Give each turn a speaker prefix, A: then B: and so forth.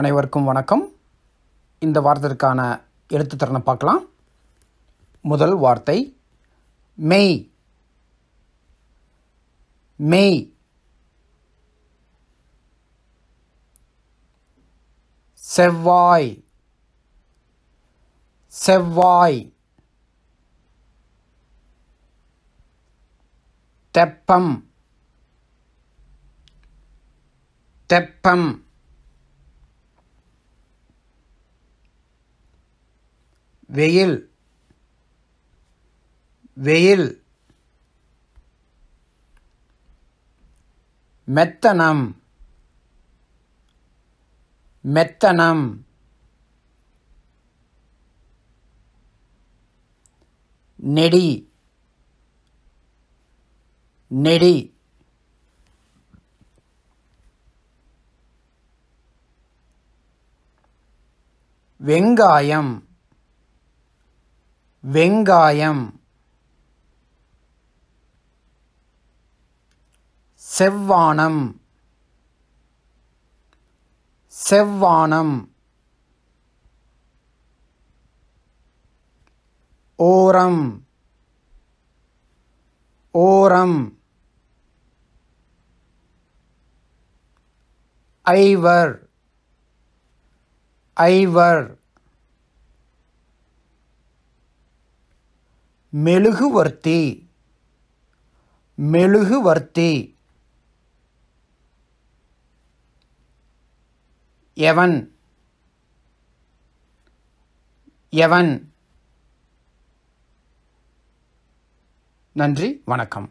A: அனைவருக்கும் வணக்கம் இந்த வாரத்திற்கான எழுத்து திறனை பார்க்கலாம் முதல் வார்த்தை மெய் மெய் செவ்வாய் செவ்வாய் தெப்பம் தெப்பம்
B: வெயில் வெயில்
A: மெத்தனம் மெத்தனம் நெடி நெடி வெங்காயம் வெங்காயம் செவ்வானம் செவ்வானம் ஓரம் ஓரம்
B: ஐவர் ஐவர் மெழுகுவர்த்தி மெழுகுவர்த்தி
A: எவன் எவன் நன்றி வணக்கம்